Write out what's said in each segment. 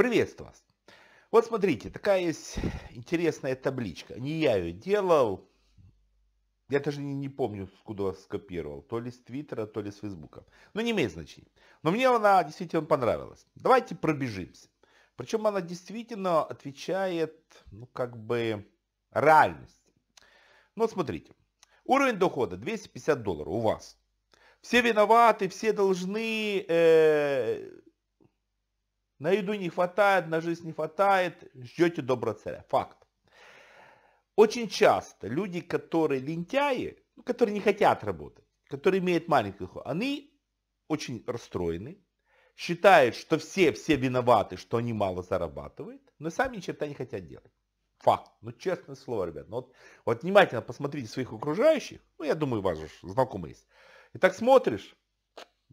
Приветствую вас. Вот смотрите, такая есть интересная табличка. Не я ее делал. Я даже не, не помню, откуда скопировал. То ли с Твиттера, то ли с Фейсбука. Но не имеет значения. Но мне она действительно понравилась. Давайте пробежимся. Причем она действительно отвечает, ну, как бы, реальности. Ну, смотрите. Уровень дохода 250 долларов у вас. Все виноваты, все должны... Э, на еду не хватает, на жизнь не хватает, ждете доброго царя. Факт. Очень часто люди, которые лентяи, ну, которые не хотят работать, которые имеют маленькую доход, они очень расстроены, считают, что все, все виноваты, что они мало зарабатывают, но сами ни черта не хотят делать. Факт. Ну, честное слово, ребят. Ну, вот, вот внимательно посмотрите своих окружающих. Ну, я думаю, вас же знакомы есть. И так смотришь,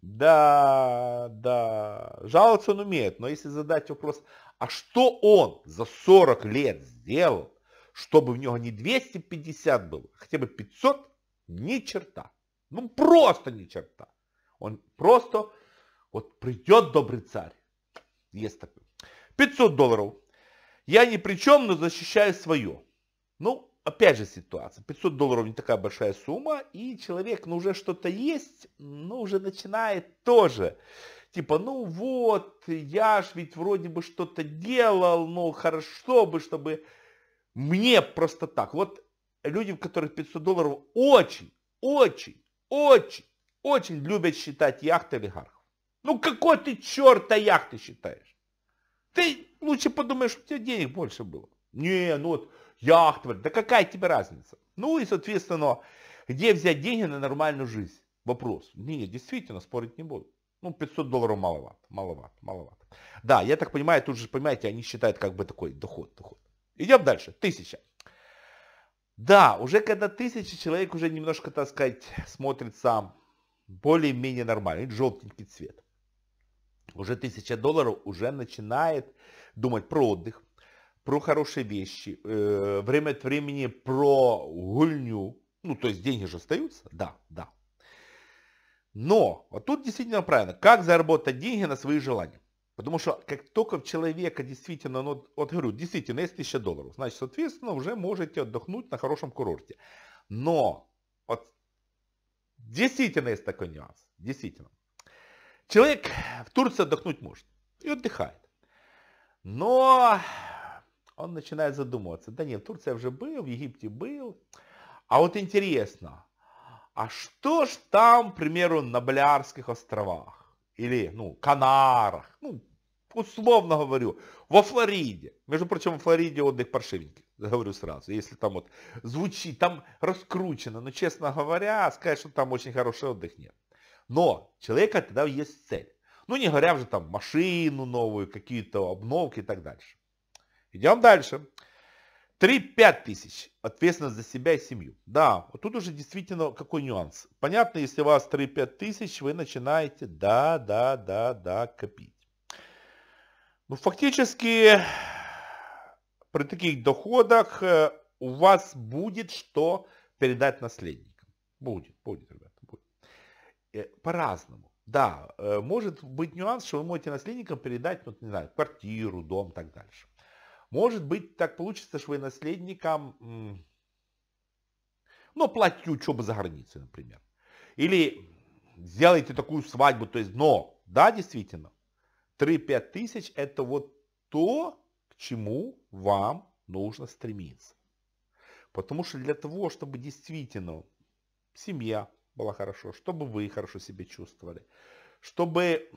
да, да, жаловаться он умеет, но если задать вопрос, а что он за 40 лет сделал, чтобы в него не 250 было, а хотя бы 500, ни черта. Ну просто ни черта. Он просто, вот придет добрый царь. Есть такой. 500 долларов. Я ни при чем, но защищаю свое. Ну, опять же ситуация. 500 долларов не такая большая сумма, и человек, ну уже что-то есть, ну уже начинает тоже. Типа, ну вот, я ж ведь вроде бы что-то делал, ну хорошо бы, чтобы мне просто так. Вот люди, у которых 500 долларов, очень, очень, очень, очень любят считать яхты олигархов. Ну какой ты черта яхты считаешь? Ты лучше подумаешь, что у тебя денег больше было. Не, ну вот яхт, да какая тебе разница? Ну и, соответственно, где взять деньги на нормальную жизнь? Вопрос. Не, действительно, спорить не буду. Ну, 500 долларов маловато, маловато, маловато. Да, я так понимаю, тут же, понимаете, они считают как бы такой доход, доход. Идем дальше. Тысяча. Да, уже когда тысяча, человек уже немножко, так сказать, смотрит сам более-менее нормальный Желтенький цвет. Уже тысяча долларов уже начинает думать про отдых, про хорошие вещи, э, время от времени про гульню. Ну, то есть деньги же остаются, да, да. Но, вот тут действительно правильно, как заработать деньги на свои желания. Потому что как только в человека действительно, ну, вот говорю, действительно есть 1000 долларов, значит, соответственно, уже можете отдохнуть на хорошем курорте. Но, вот, действительно есть такой нюанс, действительно. Человек в Турции отдохнуть может и отдыхает. Но он начинает задумываться. Да нет, Турция уже был, в Египте был. А вот интересно, а что ж там, к примеру, на Балиарских островах? Или, ну, Канарах? Ну, условно говорю, во Флориде. Между прочим, во Флориде отдых паршивенький, говорю сразу. Если там вот звучит, там раскручено, но, честно говоря, сказать, что там очень хороший отдых нет. Но человека тогда есть цель. Ну, не говоря уже там машину новую, какие-то обновки и так дальше. Идем дальше. 3-5 тысяч. Ответственность за себя и семью. Да, вот тут уже действительно какой нюанс. Понятно, если у вас 3-5 тысяч, вы начинаете, да, да, да, да, копить. Ну, фактически, при таких доходах э, у вас будет что передать наследникам. Будет, будет, ребята, будет. Э, по-разному. Да, э, может быть нюанс, что вы можете наследникам передать, вот не знаю, квартиру, дом и так дальше. Может быть, так получится, что вы наследником, ну, платите учебу за границей, например. Или сделаете такую свадьбу, то есть, но, да, действительно, 3-5 тысяч это вот то, к чему вам нужно стремиться. Потому что для того, чтобы действительно семья была хорошо, чтобы вы хорошо себя чувствовали, чтобы,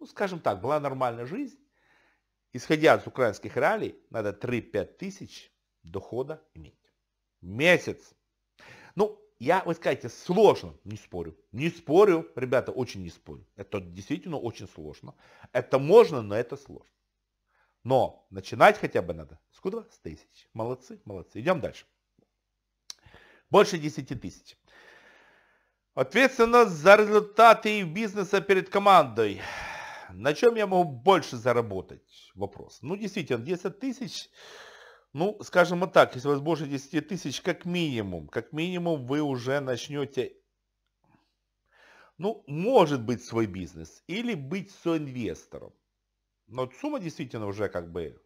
ну, скажем так, была нормальная жизнь, Исходя из украинских реалий, надо 3-5 тысяч дохода иметь. Месяц. Ну, я, вы скажете, сложно, не спорю. Не спорю, ребята, очень не спорю. Это действительно очень сложно. Это можно, но это сложно. Но начинать хотя бы надо с куда? С тысяч. Молодцы, молодцы. Идем дальше. Больше 10 тысяч. Ответственность за результаты бизнеса перед командой на чем я могу больше заработать? Вопрос. Ну, действительно, 10 тысяч, ну, скажем вот так, если у вас больше 10 тысяч, как минимум, как минимум вы уже начнете, ну, может быть, свой бизнес или быть соинвестором. Но сумма действительно уже как бы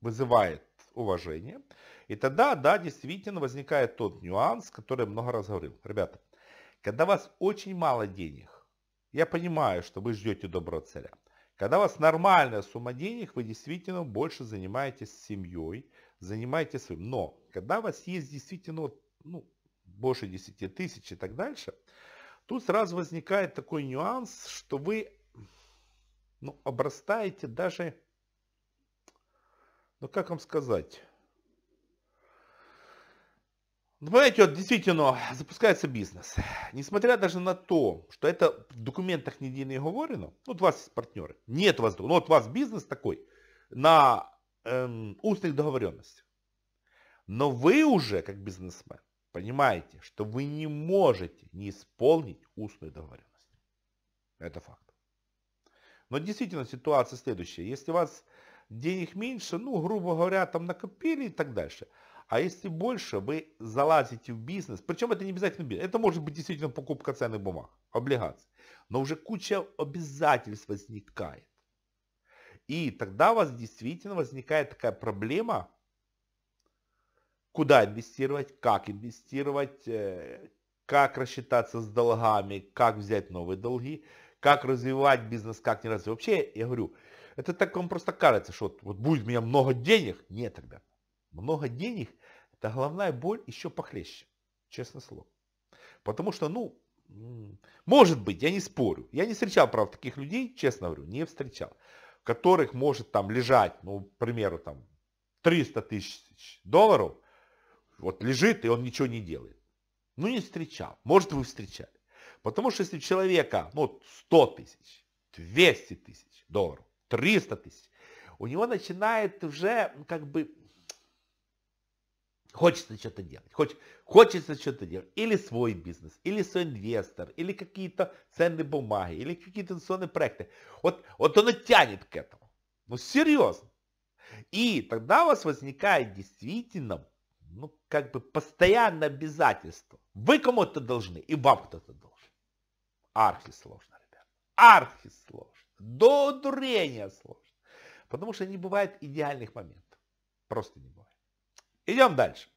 вызывает уважение. И тогда, да, действительно возникает тот нюанс, который я много раз говорил. Ребята, когда у вас очень мало денег, я понимаю, что вы ждете доброго царя. Когда у вас нормальная сумма денег, вы действительно больше занимаетесь семьей, занимаетесь своим. Но когда у вас есть действительно ну, больше 10 тысяч и так дальше, тут сразу возникает такой нюанс, что вы ну, обрастаете даже, ну как вам сказать, ну, понимаете, вот действительно запускается бизнес. Несмотря даже на то, что это в документах нигде не говорено, ну, вот у вас есть партнеры, нет у вас, ну вот у вас бизнес такой на эм, устных договоренностях. Но вы уже, как бизнесмен, понимаете, что вы не можете не исполнить устную договоренность. Это факт. Но действительно ситуация следующая. Если у вас денег меньше, ну, грубо говоря, там накопили и так дальше – а если больше, вы залазите в бизнес, причем это не обязательно бизнес, это может быть действительно покупка ценных бумаг, облигаций, но уже куча обязательств возникает. И тогда у вас действительно возникает такая проблема, куда инвестировать, как инвестировать, э, как рассчитаться с долгами, как взять новые долги, как развивать бизнес, как не развивать. Вообще, я говорю, это так вам просто кажется, что вот, вот будет у меня много денег. Нет, ребят много денег, это головная боль еще похлеще, честно слово. Потому что, ну, может быть, я не спорю. Я не встречал, правда, таких людей, честно говорю, не встречал. Которых может там лежать, ну, к примеру, там 300 тысяч долларов. Вот лежит, и он ничего не делает. Ну, не встречал. Может, вы встречали. Потому что если у человека, ну, 100 тысяч, 200 тысяч долларов, 300 тысяч, у него начинает уже как бы Хочется что-то делать, хоч, хочется что-то делать. Или свой бизнес, или свой инвестор, или какие-то ценные бумаги, или какие-то инвестиционные проекты. Вот, вот оно тянет к этому. Ну, серьезно. И тогда у вас возникает действительно, ну, как бы постоянное обязательство. Вы кому-то должны, и вам кто-то должен. Архи сложно, ребят. Архи сложно. До дурения сложно. Потому что не бывает идеальных моментов. Просто не бывает. Идем дальше.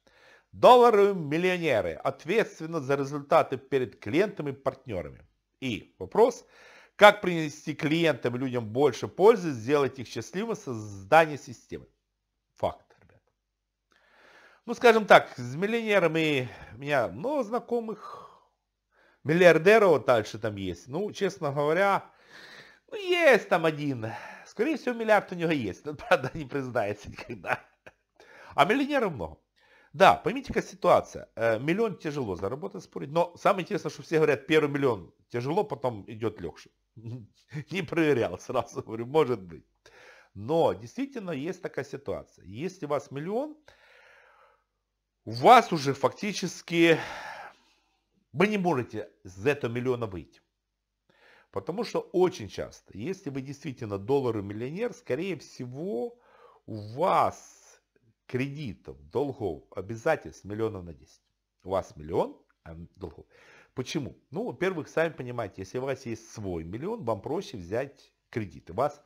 Долларовые миллионеры ответственны за результаты перед клиентами и партнерами. И вопрос, как принести клиентам и людям больше пользы, сделать их счастливым, создание системы. Факт, ребят. Ну, скажем так, с миллионерами у меня много знакомых, миллиардеров дальше там есть. Ну, честно говоря, ну, есть там один. Скорее всего, миллиард у него есть. Он, правда, не признается никогда. А миллионеров много. Да, поймите какая ситуация. Э, миллион тяжело заработать, спорить. Но самое интересное, что все говорят, первый миллион тяжело, потом идет легче. Не проверял сразу, говорю, может быть. Но действительно есть такая ситуация. Если у вас миллион, у вас уже фактически вы не можете из этого миллиона выйти. Потому что очень часто, если вы действительно доллары миллионер, скорее всего у вас кредитов, долгов, обязательств миллионов на 10. У вас миллион а долгов. Почему? Ну, во-первых, сами понимаете, если у вас есть свой миллион, вам проще взять кредиты. Вас,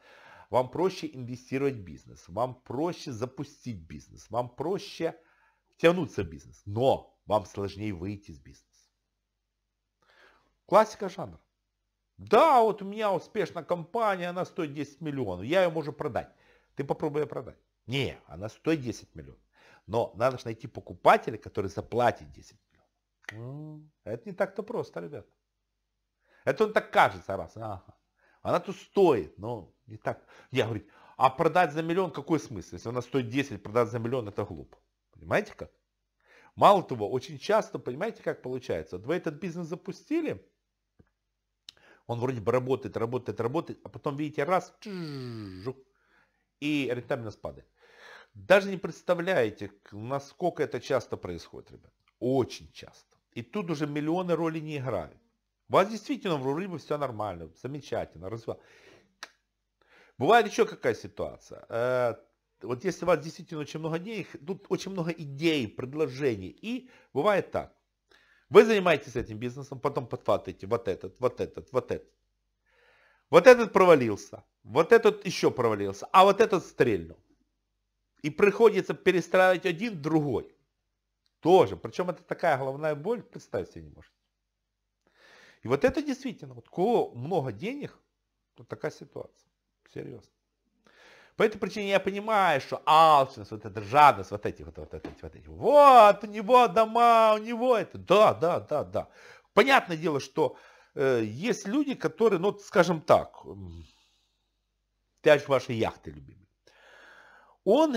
вам проще инвестировать в бизнес, вам проще запустить бизнес, вам проще тянуться в бизнес. Но вам сложнее выйти из бизнеса. Классика жанра. Да, вот у меня успешная компания, она стоит 10 миллионов, я ее могу продать. Ты попробуй ее продать. Не, она стоит 10 миллионов. Но надо же найти покупателя, который заплатит 10 миллионов. Это не так-то просто, ребят. Это он так кажется раз. Ага. Она тут стоит, но не так. Я говорю, а продать за миллион какой смысл? Если она стоит 10, продать за миллион это глупо. Понимаете как? Мало того, очень часто, понимаете, как получается? Вот вы этот бизнес запустили, он вроде бы работает, работает, работает, а потом, видите, раз, жук, и рентабельность падает. Даже не представляете, насколько это часто происходит, ребят. Очень часто. И тут уже миллионы роли не играют. У вас действительно в бы все нормально, замечательно, развивал. Бывает еще какая ситуация. Э, вот если у вас действительно очень много денег, тут очень много идей, предложений. И бывает так. Вы занимаетесь этим бизнесом, потом подхватываете вот этот, вот этот, вот этот. Вот этот провалился. Вот этот еще провалился, а вот этот стрельнул. И приходится перестраивать один другой. Тоже. Причем это такая головная боль, представить себе не может. И вот это действительно, вот кого много денег, вот такая ситуация. Серьезно. По этой причине я понимаю, что алчность, вот эта жадность, вот эти, вот, вот эти, вот эти. Вот, у него дома, у него это. Да, да, да, да. Понятное дело, что э, есть люди, которые, ну, скажем так, пять вашей яхты, любимый. Он...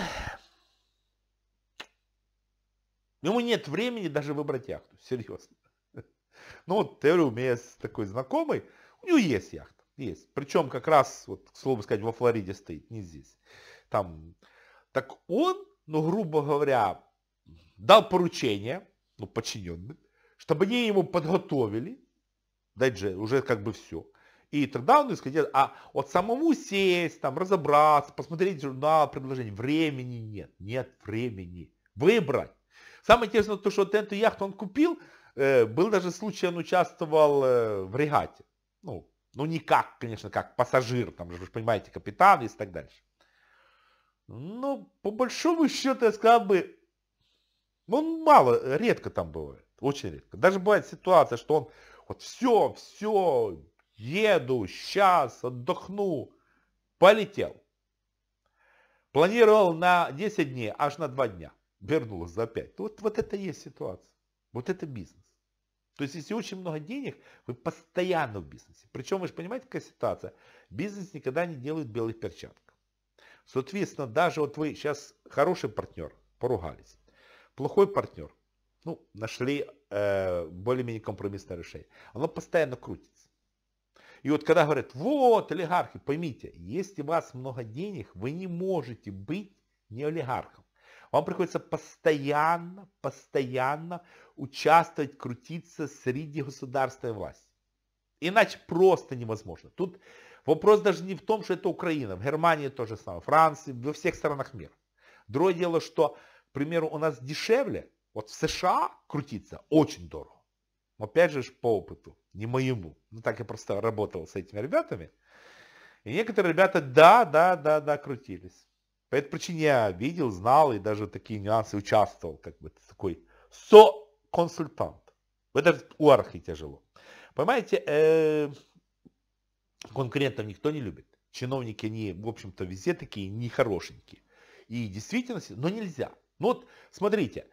Ему нет времени даже выбрать яхту, серьезно. Ну, вот, я у меня есть такой знакомый, у него есть яхта, есть. Причем как раз, вот, к слову сказать, во Флориде стоит, не здесь. Там, так он, ну, грубо говоря, дал поручение, ну, подчиненным, чтобы они ему подготовили, дать же, уже как бы все. И тогда он исходил, а вот самому сесть, там, разобраться, посмотреть журнал, предложение, времени нет, нет времени. Выбрать. Самое интересное то, что вот эту яхту он купил, э, был даже случай, он участвовал э, в регате. Ну, ну не как, конечно, как пассажир, там же, вы же понимаете, капитан и так дальше. Ну, по большому счету, я сказал бы, он мало, редко там бывает, очень редко. Даже бывает ситуация, что он вот все, все, еду, сейчас, отдохну. Полетел. Планировал на 10 дней, аж на 2 дня. вернулась за 5. Вот, вот это и есть ситуация. Вот это бизнес. То есть, если очень много денег, вы постоянно в бизнесе. Причем, вы же понимаете, какая ситуация. Бизнес никогда не делает белых перчаток. Соответственно, даже вот вы сейчас хороший партнер, поругались. Плохой партнер, ну, нашли э, более-менее компромиссное решение. Оно постоянно крутится. И вот когда говорят, вот олигархи, поймите, если у вас много денег, вы не можете быть не олигархом. Вам приходится постоянно, постоянно участвовать, крутиться среди государственной власти. Иначе просто невозможно. Тут вопрос даже не в том, что это Украина, в Германии то же самое, Франции, во всех странах мира. Другое дело, что, к примеру, у нас дешевле, вот в США крутиться очень дорого но Опять же, по опыту, не моему. Ну, так я просто работал с этими ребятами. И некоторые ребята, да, да, да, да, крутились. По этой причине я видел, знал и даже такие нюансы участвовал, как бы такой со-консультант. Это у архи тяжело. Понимаете, э, конкурентов никто не любит. Чиновники, они, в общем-то, везде такие нехорошенькие. И действительно, но нельзя. Ну вот, смотрите,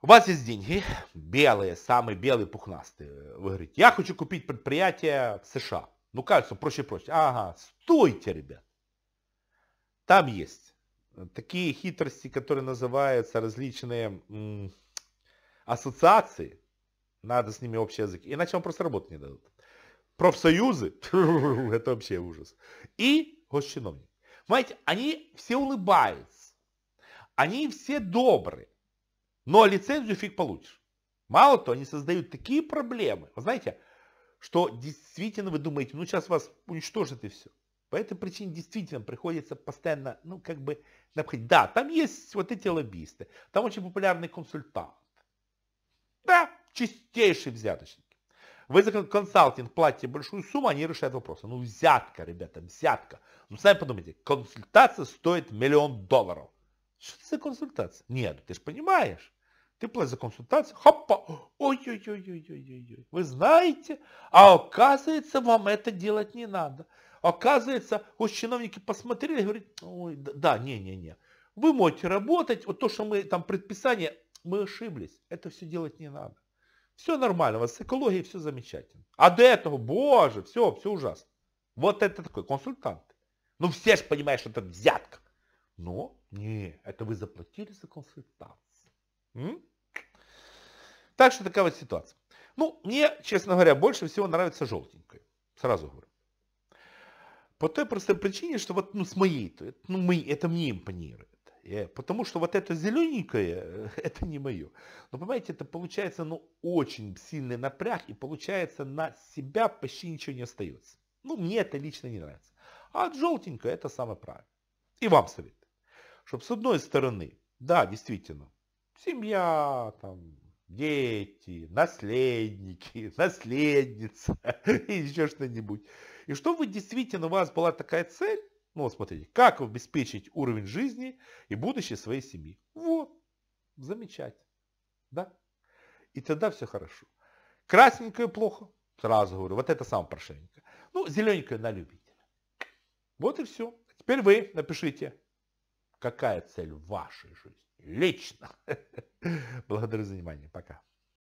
у вас есть деньги, белые, самые белые, пухнастые. Вы говорите, я хочу купить предприятие в США. Ну, кажется, проще-проще. Ага, стойте, ребят. Там есть такие хитрости, которые называются различные м, ассоциации. Надо с ними общий язык. Иначе вам просто работать не дадут. Профсоюзы, это вообще ужас. И госчиновники. Понимаете, они все улыбаются. Они все добрые. Но лицензию фиг получишь. Мало того, они создают такие проблемы. Вы знаете, что действительно вы думаете, ну сейчас вас уничтожат и все. По этой причине действительно приходится постоянно, ну как бы, обходить. Да, там есть вот эти лоббисты, там очень популярный консультант. Да, чистейший взяточник. Вы за консалтинг платите большую сумму, они решают вопросы. Ну взятка, ребята, взятка. Ну сами подумайте, консультация стоит миллион долларов. Что это за консультация? Нет, ты же понимаешь. Ты платишь за консультацию, хопа, ой-ой-ой-ой-ой-ой. Вы знаете, а оказывается, вам это делать не надо. Оказывается, вот чиновники посмотрели и говорят, ой, да, не-не-не. Вы можете работать, вот то, что мы там предписание, мы ошиблись. Это все делать не надо. Все нормально, у вас с экологией все замечательно. А до этого, боже, все, все ужасно. Вот это такой консультант. Ну все же понимают, что это взятка. Но не, это вы заплатили за консультант. Так что такая вот ситуация. Ну, мне, честно говоря, больше всего нравится желтенькая. Сразу говорю. По той простой причине, что вот ну, с моей, ну, мы, это мне импонирует. Я, э, потому что вот это зелененькое, э, это не мое. Но понимаете, это получается ну, очень сильный напряг, и получается на себя почти ничего не остается. Ну, мне это лично не нравится. А от желтенькое это самое правильное. И вам совет. Чтобы с одной стороны, да, действительно, Семья, там, дети, наследники, наследница и еще что-нибудь. И чтобы действительно у вас была такая цель, ну смотрите, как обеспечить уровень жизни и будущее своей семьи. Вот, замечательно, да? И тогда все хорошо. Красненькое плохо, сразу говорю, вот это самое прошенько. Ну, зелененькое на любителя. Вот и все. Теперь вы напишите, какая цель в вашей жизни лично. Благодарю за внимание. Пока.